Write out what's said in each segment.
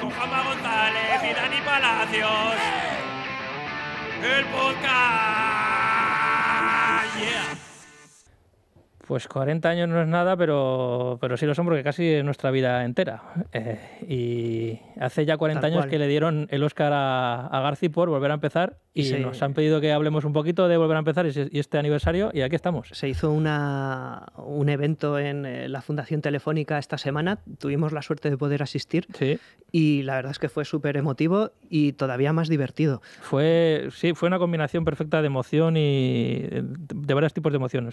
con González y Dani Palacios. El podcast. Yeah. Pues 40 años no es nada, pero, pero sí lo son porque casi nuestra vida entera. Eh, y hace ya 40 años que le dieron el Oscar a, a Garci por volver a empezar y nos han pedido que hablemos un poquito de volver a empezar y este aniversario, y aquí estamos. Se hizo una, un evento en eh, la Fundación Telefónica esta semana, tuvimos la suerte de poder asistir, y la verdad es que fue súper emotivo y todavía más divertido. Fue, sí, fue una combinación perfecta de emoción y de varios tipos de emoción.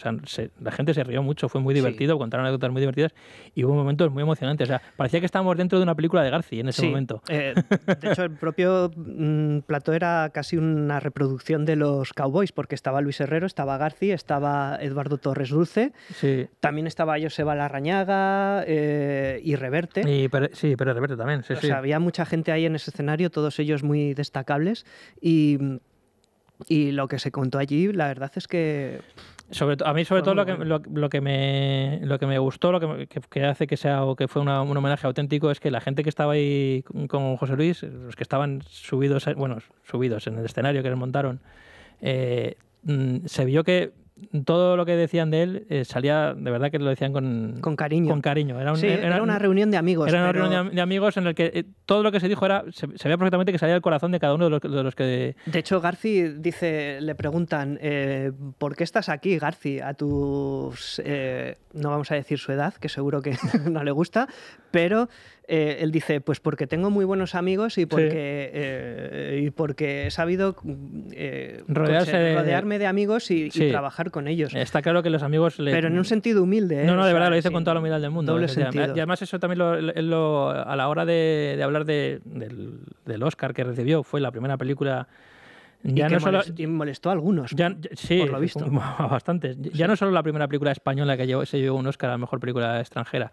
la gente se rió mucho, fue muy divertido, contaron anécdotas muy divertidas y hubo momentos muy emocionantes. O sea, parecía que estábamos dentro de una película de García en ese momento. Eh, de hecho, el propio mm, plato era casi un una reproducción de los Cowboys, porque estaba Luis Herrero, estaba Garci, estaba Eduardo Torres Dulce, también estaba Joseba Larrañaga eh, y Reverte. Y, sí, pero Reverte también, había mucha gente ahí en ese escenario, todos ellos muy destacables, y, y lo que se contó allí, la verdad es que... Sobre, a mí sobre todo lo que, lo, que, me, lo que me gustó, lo que, hace que sea o que fue un homenaje auténtico es que la gente que estaba ahí con José Luis, los que estaban subidos, bueno, subidos en el escenario que les montaron, eh, mm, se vio que todo lo que decían de él eh, salía, de verdad que lo decían con, cariño. Con cariño. Era, una reunión de amigos. Era una reunión de amigos en la que eh, todo lo que se dijo era, se, veía perfectamente que salía del corazón de cada uno de los, que... De hecho, Garci dice, le preguntan, eh, ¿por qué estás aquí, Garci? A tus... no vamos a decir su edad, que seguro que no le gusta, pero... Eh, él dice, pues porque tengo muy buenos amigos y porque, eh, y porque he sabido mm, eh, rodearme de amigos y, trabajar con ellos. Está claro que los amigos... Le... Pero en un mm, sentido humilde. No, no, de verdad, lo dice con toda la humildad del mundo. Doble sentido. Y además eso también lo, a la hora de, hablar del, Oscar que recibió, fue la primera película ya y no solo, molestó a algunos, ya, sí, por lo visto. Bastante. Ya no solo la primera película española que se llevó un Oscar a la mejor película extranjera,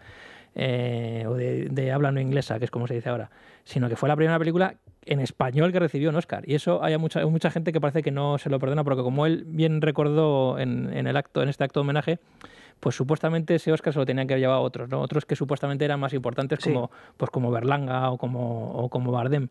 eh, o de, habla no inglesa, que es como se dice ahora, sino que fue la primera película en español que recibió un Oscar. Y eso hay mucha, mucha gente que parece que no se lo perdona, porque como él bien recordó en, el acto, en este acto de homenaje, pues supuestamente ese Oscar se lo tenían que haber a otros, Otros que supuestamente eran más importantes como, pues como Berlanga o como, o como Bardem.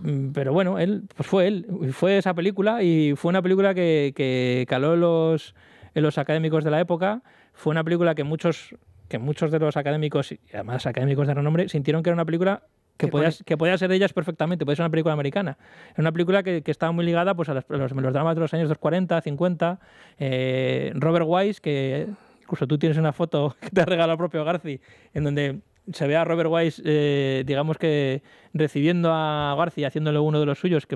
Mm, pero bueno, él, pues fue él, fue esa película y fue una película que, caló los, en los académicos de la época. Fue una película que muchos que muchos de los académicos, y además académicos de renombre, sintieron que era una película que podía, que ser de ellas perfectamente, podía ser una película americana. Era una película que, que estaba muy ligada pues, a, los, dramas de los años 40, 50. Eh, Robert Wise, que incluso tú tienes una foto que te ha regalado el propio Garci, en donde se ve a Robert Wise, eh, digamos que recibiendo a García, haciéndole uno de los suyos,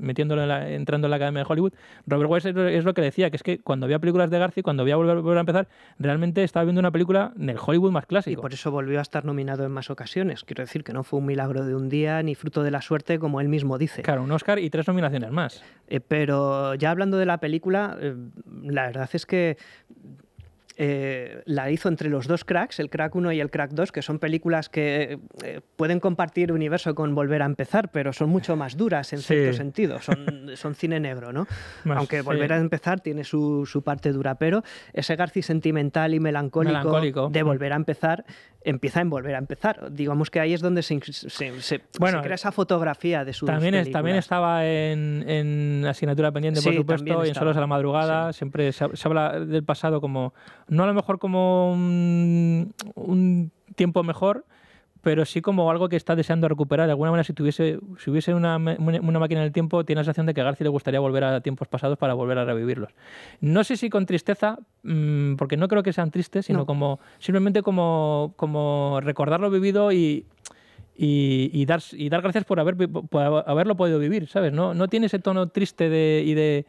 metiéndolo entrando en la Academia de Hollywood. Robert Wise es lo que decía, que es que cuando veía películas de García, cuando veía volver, a empezar, realmente estaba viendo una película en el Hollywood más clásico. Y por eso volvió a estar nominado en más ocasiones. Quiero decir que no fue un milagro de un día ni fruto de la suerte, como él mismo dice. Claro, un Oscar y tres nominaciones más. Eh, pero ya hablando de la película, eh, la verdad es que eh, la hizo entre los dos cracks, el crack 1 y el crack 2, que son películas que eh, pueden compartir universo con Volver a empezar, pero son mucho más duras en cierto sentido, son, cine negro, ¿no? Aunque Volver a empezar tiene su, parte dura, pero ese Garci sentimental y melancólico, de Volver a empezar empieza en Volver a empezar. Digamos que ahí es donde se, bueno, crea esa fotografía de su también También estaba en, en Asignatura Pendiente, por supuesto, y en Solos a la Madrugada, siempre se habla del pasado como no a lo mejor como un, tiempo mejor, pero sí como algo que está deseando recuperar. De alguna manera, si tuviese, si hubiese una, una máquina del tiempo, tiene la sensación de que a le gustaría volver a tiempos pasados para volver a revivirlos. No sé si con tristeza, mm, porque no creo que sean tristes, sino como simplemente como, como recordar lo vivido y, y, dar, y dar gracias por, haber, haberlo podido vivir, ¿sabes? No, no tiene ese tono triste y de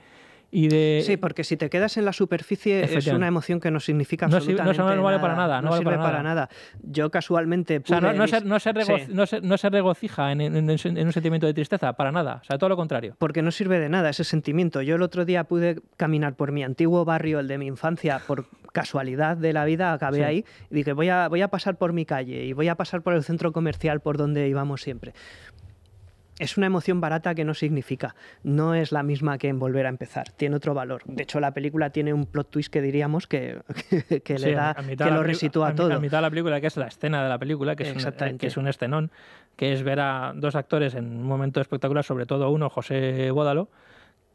Sí, porque si te quedas en la superficie es una emoción que no significa absolutamente no, no, no vale para nada. No, sirve para nada. Yo casualmente... o sea, no, se, regocija en, un sentimiento de tristeza, para nada. O sea, todo lo contrario. Porque no sirve de nada ese sentimiento. Yo el otro día pude caminar por mi antiguo barrio, el de mi infancia, por casualidad de la vida, acabé ahí y dije, voy a, voy a pasar por mi calle y voy a pasar por el centro comercial por donde íbamos siempre es una emoción barata que no significa, no es la misma que en volver a empezar, tiene otro valor. De hecho, la película tiene un plot twist que diríamos que, le da, que lo resitúa todo. A mitad de la película, que es la escena de la película, que es, un, que que es ver a dos actores en un momento espectacular, sobre todo uno, José Bódalo,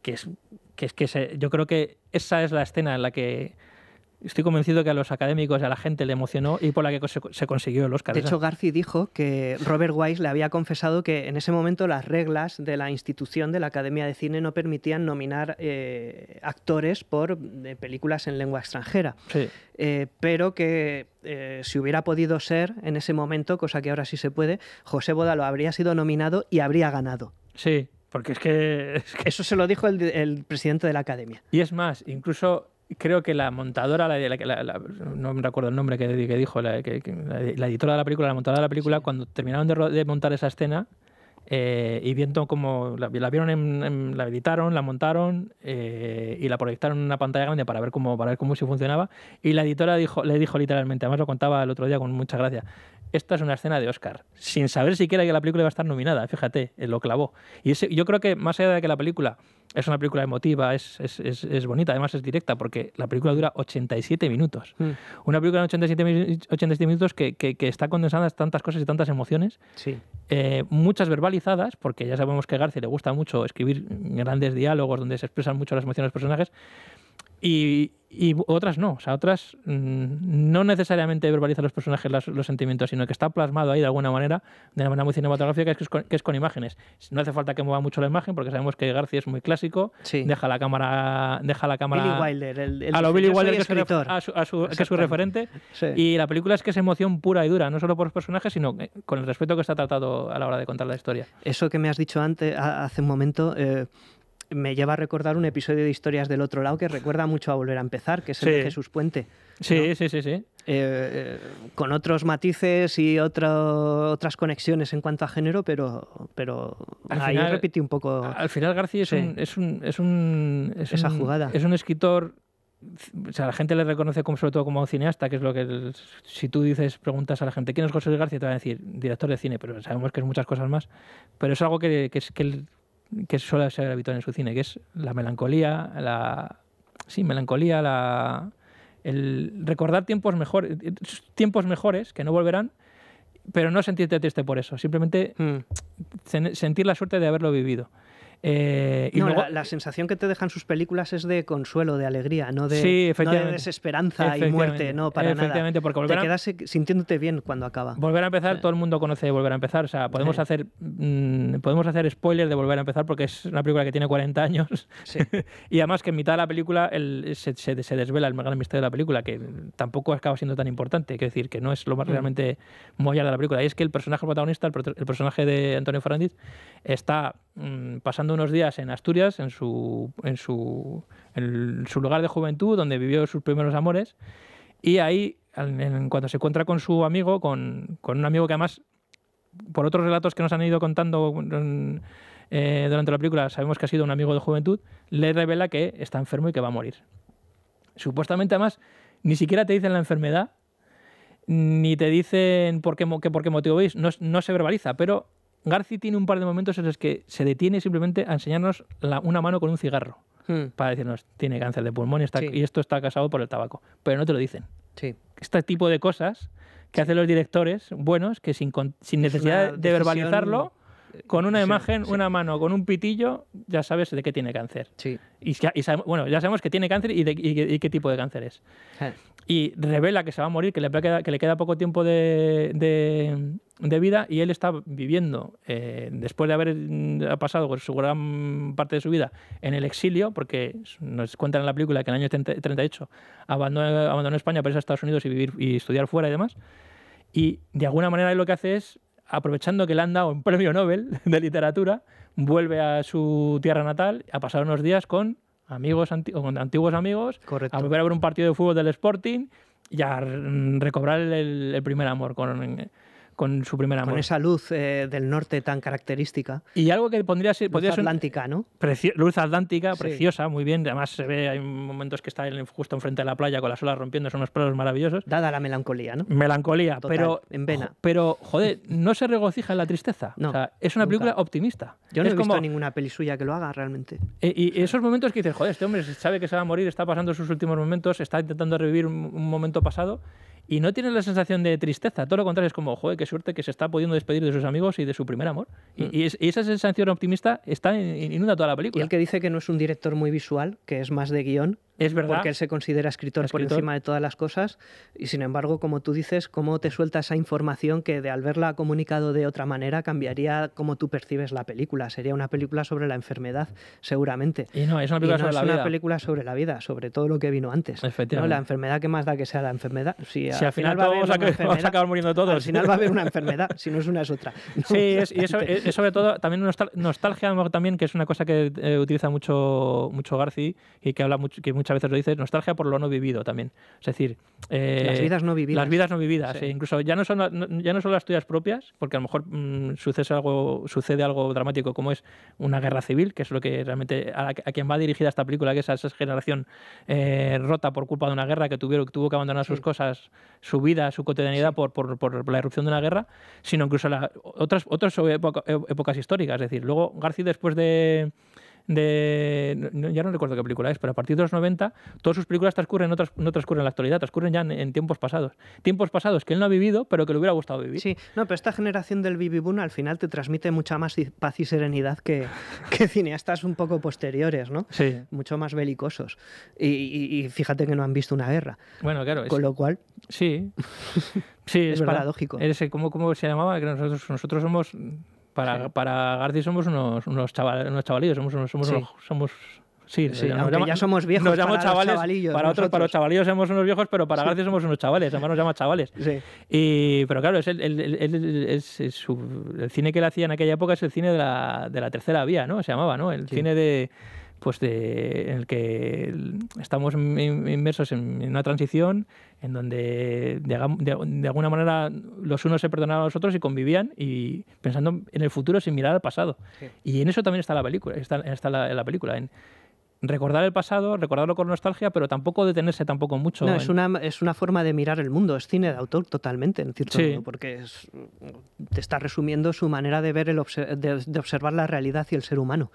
que es que, es, que se, yo creo que esa es la escena en la que estoy convencido que a los académicos y a la gente le emocionó y por la que se, consiguió el Oscar. De hecho, Garci dijo que Robert Wise le había confesado que en ese momento las reglas de la institución de la Academia de Cine no permitían nominar eh, actores por eh, películas en lengua extranjera. Sí. Eh, pero que si hubiera podido ser en ese momento, cosa que ahora sí se puede, José lo habría sido nominado y habría ganado. Sí, porque es que... Eso se lo dijo el, el presidente de la Academia. Y es más, incluso creo que la montadora, la, no me recuerdo el nombre que, dijo, la, editora de la película, la montadora de la película, cuando terminaron de, montar esa escena eh, y viendo cómo la, vieron, la editaron, la montaron eh, y la proyectaron en una pantalla grande para ver cómo, para ver cómo se funcionaba y la editora dijo, le dijo literalmente, además lo contaba el otro día con mucha gracia, esta es una escena de Oscar, sin saber siquiera que la película iba a estar nominada, fíjate, eh, lo clavó. Y yo creo que más allá de que la película es una película emotiva, es, bonita, además es directa, porque la película dura 87 minutos. Hmm. Una película de 87, minutos que, que, que, está condensada en tantas cosas y tantas emociones, sí. Eh, muchas verbalizadas, porque ya sabemos que a García le gusta mucho escribir grandes diálogos donde se expresan mucho las emociones de los personajes, y, y otras no. O sea, otras mm, no necesariamente verbalizan los personajes los, sentimientos, sino que está plasmado ahí de alguna manera, de una manera muy cinematográfica, que es con, que es con imágenes. No hace falta que mueva mucho la imagen, porque sabemos que García es muy clásico. Deja la cámara. Deja la cámara Billy Wilder, el, a lo Billy Wilder, que, es su, referente. Y la película es que es emoción pura y dura, no solo por los personajes, sino eh, con el respeto que está tratado a la hora de contar la historia. Eso que me has dicho antes, hace un momento. Eh, me lleva a recordar un episodio de Historias del Otro Lado que recuerda mucho a Volver a Empezar, que es el de Jesús Puente. Sí, sí, sí, sí. Eh, eh, con otros matices y otro, otras conexiones en cuanto a género, pero, pero al ahí final, repite un poco. Al final García es, un, es, Esa jugada. Es un escritor o sea, la gente le reconoce como, sobre todo como cineasta, que es lo que si tú dices, preguntas a la gente, ¿quién es José García? Te van a decir, director de cine, pero sabemos que es muchas cosas más. Pero es algo que, que, que que suele ser habitual en su cine, que es la melancolía, la... Sí, melancolía, la... El recordar tiempos, mejores, tiempos mejores que no volverán, pero no sentirte triste por eso, simplemente hmm. sentir la suerte de haberlo vivido. Eh, y la, sensación que te dejan sus películas es de consuelo, de alegría, no de, desesperanza y muerte, no, para nada. te quedas sintiéndote bien cuando acaba. Volver a empezar, todo el mundo conoce Volver a empezar, sea, podemos, hacer, spoilers mm, spoiler de Volver a empezar porque es una película que tiene 40 años y además que en mitad de la película se, desvela el gran misterio de la película, que tampoco acaba siendo tan importante, quiero decir, que no es lo más mm. realmente mollar de la película. Y es que el personaje protagonista, el, personaje de Antonio Fernández, está Mm, pasando unos días en Asturias, en su, en su, lugar de juventud, donde vivió sus primeros amores. Y ahí, en, se encuentra con su amigo, con, con un amigo que además, por otros relatos que nos han ido contando eh, durante la película, sabemos que ha sido un amigo de juventud, le revela que está enfermo y que va a morir. Supuestamente, además, ni siquiera te dicen la enfermedad, ni te dicen por qué, por qué motivo veis, no se verbaliza, pero Garci tiene un par de momentos en los que se detiene simplemente a enseñarnos la, una mano con un cigarro hmm. para decirnos, tiene cáncer de pulmón y, esto está casado por el tabaco. Pero no te lo dicen. Este tipo de cosas que hacen los directores buenos, que sin, necesidad de verbalizarlo, con una eh, imagen, una mano, con un pitillo, ya sabes de qué tiene cáncer. Y, bueno, ya sabemos que tiene cáncer y, de, y qué tipo de cáncer es y revela que se va a morir, que le queda, poco tiempo de, vida y él está viviendo, eh, después de haber mm, pasado su gran parte de su vida en el exilio, porque nos cuentan en la película que en el año 38 abandonó, España para irse a Estados Unidos y, vivir, y estudiar fuera y demás, y de alguna manera lo que hace es, aprovechando que le han dado un premio Nobel de literatura, vuelve a su tierra natal a pasar unos días con amigos antiguos amigos, a volver a ver un partido de fútbol del Sporting y a recobrar el, el primer amor con, con su primera amor. Con esa luz eh, del norte tan característica. Y algo que pondría ser... Luz atlántica, ¿no? luz atlántica, preciosa, muy bien. Además se ve, hay momentos que está justo enfrente de la playa con las olas rompiendo, son unos pelos maravillosos. Dada la melancolía, ¿no? Melancolía, pero... En vena. Pero, joder, no se regocija en la tristeza. No, es una película optimista. Yo no he visto ninguna peli suya que lo haga realmente. E, y, esos momentos que dices, joder, este hombre sabe que se va a morir, está pasando sus últimos momentos, está intentando revivir un momento pasado y no tiene la sensación de tristeza, todo lo contrario, es como, joder, qué suerte que se está pudiendo despedir de sus amigos y de su primer amor. Y, mm. esa sensación optimista está en, una toda la película. Y el que dice que no es un director muy visual, que es más de guión, es verdad. Porque él se considera escritor, por encima de todas las cosas. Y sin embargo, como tú dices, cómo te suelta esa información que de al verla comunicado de otra manera cambiaría cómo tú percibes la película. Sería una película sobre la enfermedad, seguramente. Y no, es una película sobre la vida. sobre todo lo que vino antes. La enfermedad que más da que sea la enfermedad. Si, al, final, a vamos a acabar muriendo todos. Al final va a haber una enfermedad, si no es una es otra. sí, y eso, es, sobre todo también nostalgia también, que es una cosa que eh, utiliza mucho, mucho Garci y que habla que mucho a veces lo dices, nostalgia por lo no vivido también. Es decir, eh, las vidas no vividas. Las vidas no vividas. Eh, incluso ya no, son, ya no son las tuyas propias, porque a lo mejor mm, sucede, algo, sucede algo dramático como es una guerra civil, que es lo que realmente a, quien va dirigida esta película, que es a esa generación eh, rota por culpa de una guerra que tuvo que abandonar sus cosas, su vida, su cotidianidad por, la erupción de una guerra, sino incluso otras, otras e, épocas históricas. Es decir, luego García después de de. ya no recuerdo qué película es, pero a partir de los 90, todas sus películas transcurren, no, no transcurren en la actualidad, transcurren ya en, tiempos pasados. Tiempos pasados que él no ha vivido, pero que le hubiera gustado vivir. Sí, no, pero esta generación del Bibi al final te transmite mucha más paz y serenidad que, cineastas un poco posteriores, ¿no? Sí. Mucho más belicosos. Y, fíjate que no han visto una guerra. Bueno, claro. Con lo cual. Sí. Sí, es, es paradójico. ¿Cómo, ¿Cómo se llamaba? Que nosotros, nosotros somos para, García somos unos, unos, chavalillos, somos, unos, somos, sí. Sí, ya somos viejos. para chavales. Los para otros, para los chavalillos somos unos viejos, pero para García somos unos chavales. Además nos llama chavales. Y, pero claro, es el, el, cine que él hacía en aquella época es el cine de la, de la tercera vía, ¿no? Se llamaba, ¿no? El cine de pues de, en el que estamos inmersos en, una transición en donde de, alguna manera los unos se perdonaban a los otros y convivían y pensando en el futuro sin mirar al pasado. Y en eso también está la película, está, está la, la película en recordar el pasado, recordarlo con nostalgia, pero tampoco detenerse tampoco mucho. es, una, es una forma de mirar el mundo, es cine de autor totalmente, en cierto modo, porque te está resumiendo su manera de ver, el de observar la realidad y el ser humano.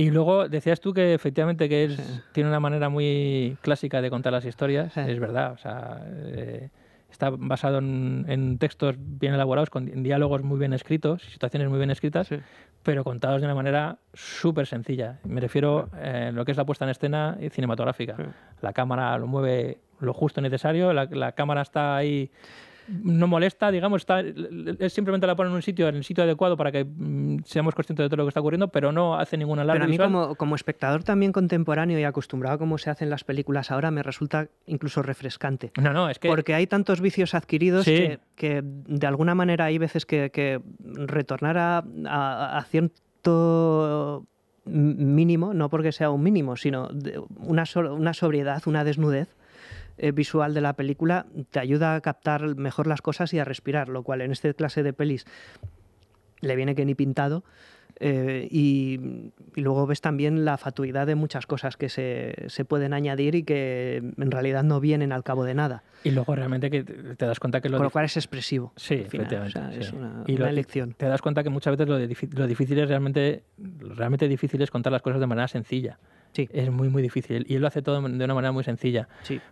Y luego decías tú que efectivamente que es, tiene una manera muy clásica de contar las historias, es verdad, eh, está basado en, textos bien elaborados, con diálogos muy bien escritos, situaciones muy bien escritas, pero contados de una manera súper sencilla. Me refiero a eh, lo que es la puesta en escena cinematográfica. La cámara lo mueve lo justo necesario, la, la cámara está ahí no molesta, digamos, está, es simplemente la ponen en un sitio, en el sitio adecuado para que mm, seamos conscientes de todo lo que está ocurriendo, pero no hace ninguna alarma. Pero a mí como, espectador también contemporáneo y acostumbrado a cómo se hacen las películas ahora, me resulta incluso refrescante. No, no, es que... Porque hay tantos vicios adquiridos que, de alguna manera hay veces que, retornar a, cierto mínimo, no porque sea un mínimo, sino una, una sobriedad, una desnudez, eh, visual de la película te ayuda a captar mejor las cosas y a respirar, lo cual en este clase de pelis le viene que ni pintado. Eh, y, luego ves también la fatuidad de muchas cosas que se, pueden añadir y que en realidad no vienen al cabo de nada. Y luego realmente que te das cuenta que lo... Con lo cual es expresivo. Sí, Es una, y una elección. Te das cuenta que muchas veces lo, difícil es realmente, realmente difícil es contar las cosas de manera sencilla. Sí. Es muy, muy difícil. Y él lo hace todo de una manera muy sencilla.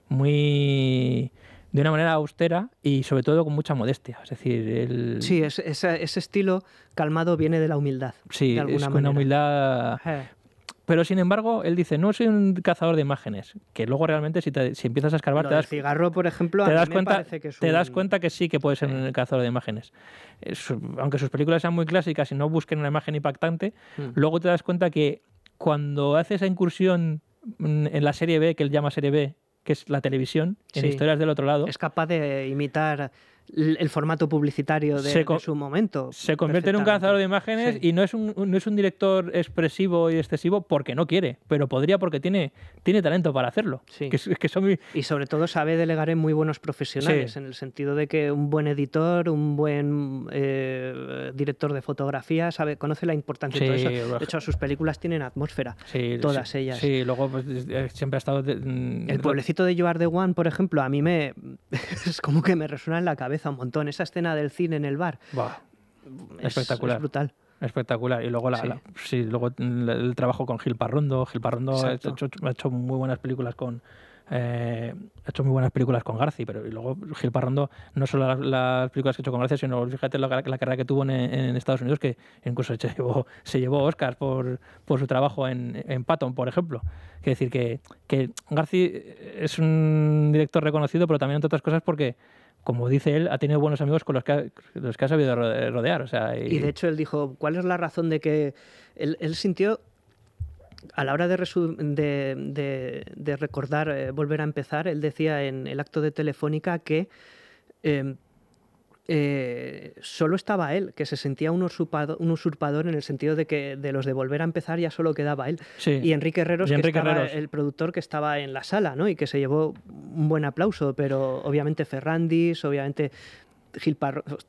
Muy de una manera austera y sobre todo con mucha modestia. Es decir, Sí, ese estilo calmado viene de la humildad. Sí, de alguna es una humildad... Eh. Pero sin embargo, él dice, no soy un cazador de imágenes, que luego realmente si, si empiezas a escarbar... te das, cigarro, por ejemplo, a das cuenta, parece que es Te das cuenta que sí que puede ser un cazador de imágenes. Eh, aunque sus películas sean muy clásicas y no busquen una imagen impactante, mm. luego te das cuenta que cuando hace esa incursión en la serie B, que él llama serie B, que es la televisión, en historias del otro lado. Es capaz de imitar el formato publicitario de, su momento. Se convierte en un cazador de imágenes y no es un, no es un director expresivo y excesivo porque no quiere, pero podría porque tiene, tiene talento para hacerlo. Y sobre todo sabe delegar en muy buenos profesionales, en el sentido de que un buen editor, un buen eh, director de fotografía, sabe, conoce la importancia de todo eso. De hecho, sus películas tienen atmósfera, todas ellas. Sí, luego pues, eh, siempre ha estado... Mm, el pueblecito de Joar de one por ejemplo, a mí me... es como que me resuena en la cabeza un montón. Esa escena del cine en el bar. es, espectacular. brutal. Espectacular. Y luego, la, luego el, trabajo con Gil Parrondo. Gil Parrondo ha hecho, muy buenas películas con, ha eh, hecho muy buenas películas con Garci, pero luego Gil Parrando, no solo las, películas que ha hecho con Garci, sino fíjate la, carrera que tuvo en, Estados Unidos, que incluso se llevó, se llevó Oscars por, por su trabajo en, en Patton, por ejemplo. Quiere decir que, que Garci es un director reconocido, pero también, entre otras cosas, porque como dice él, ha tenido buenos amigos con los que ha, los que ha sabido rodear. O sea, y... de hecho él dijo, ¿cuál es la razón de que él, él sintió a la hora de, recordar, eh, volver a empezar, él decía en el acto de Telefónica que em, eh, solo estaba él, que se sentía un usurpador, en el sentido de que de los de volver a empezar ya solo quedaba él. Y Enrique Herreros, que estaba el productor que estaba en la sala, Y que se llevó un buen aplauso, pero obviamente Ferrandis, obviamente Gil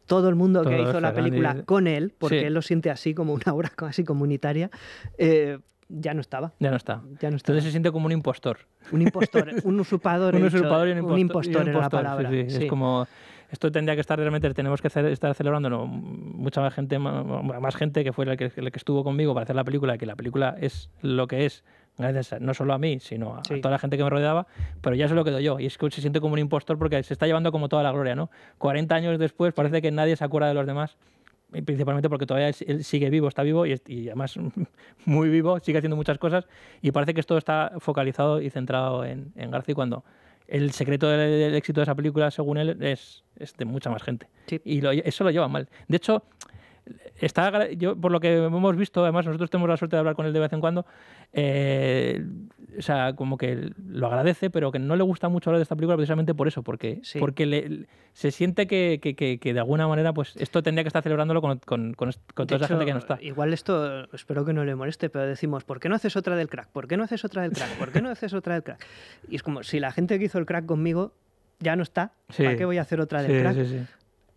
todo el mundo que hizo la película con él, porque él lo siente así como una obra casi comunitaria. Eh, ya no estaba. Ya no está. Ya no Entonces se siente como un impostor. Un impostor, un usurpador. un usurpador y un impostor. Un impostor, la palabra. Es como, esto tendría que estar realmente, tenemos que estar celebrándolo. Mucha más gente, más gente que fue la que, estuvo conmigo para hacer la película, que la película es lo que es gracias no solo a mí, sino a, toda la gente que me rodeaba, pero ya se lo quedo yo. Y es se siente como un impostor porque se está llevando como toda la gloria, ¿no? 40 años después parece que nadie se acuerda de los demás principalmente porque todavía él sigue vivo, está vivo y, además muy vivo, sigue haciendo muchas cosas y parece que esto está focalizado y centrado en, en cuando el secreto del, éxito de esa película, según él, es, de mucha más gente. Y eso lo lleva mal. De hecho, está, yo, por lo que hemos visto, además nosotros tenemos la suerte de hablar con él de vez en cuando, eh, o sea, como que lo agradece, pero que no le gusta mucho hablar de esta película precisamente por eso, porque, porque se siente que, de alguna manera pues esto tendría que estar celebrándolo con, toda esa gente que no está. Igual esto, espero que no le moleste, pero decimos, ¿por qué no haces otra del crack? ¿Por qué no haces otra del crack? ¿Por qué no haces otra del crack? Y es como, si la gente que hizo el crack conmigo ya no está, ¿para qué voy a hacer otra del sí, crack?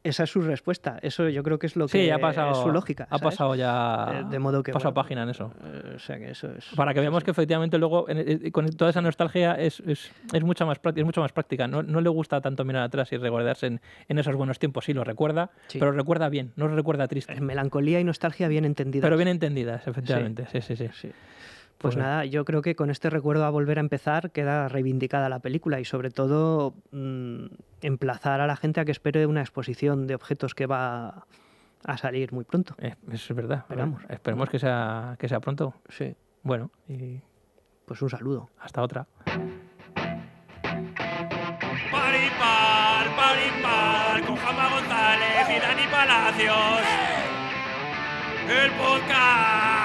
Esa es su respuesta. Eso yo creo que es lo que sí, ha pasado, es su lógica. Ha pasado ya. De modo que. Pasa a página en eso. Eh, eso Para que veamos que efectivamente luego eh, eh, con toda esa nostalgia es, mucha, más es mucho más práctica. No, no, le gusta tanto mirar atrás y recordarse en, esos buenos tiempos. Sí, lo recuerda, pero recuerda bien, no recuerda triste. Melancolía y nostalgia bien entendidas. Pero bien entendidas, efectivamente. sí. sí. sí. Pues nada, yo creo que con este recuerdo a volver a empezar queda reivindicada la película y sobre todo mm, emplazar a la gente a que espere una exposición de objetos que va a salir muy pronto. Eh, es, es verdad. esperemos que sea, que sea pronto. Sí. Bueno, y... pues un saludo. Hasta otra. ¡Eh! El podcast.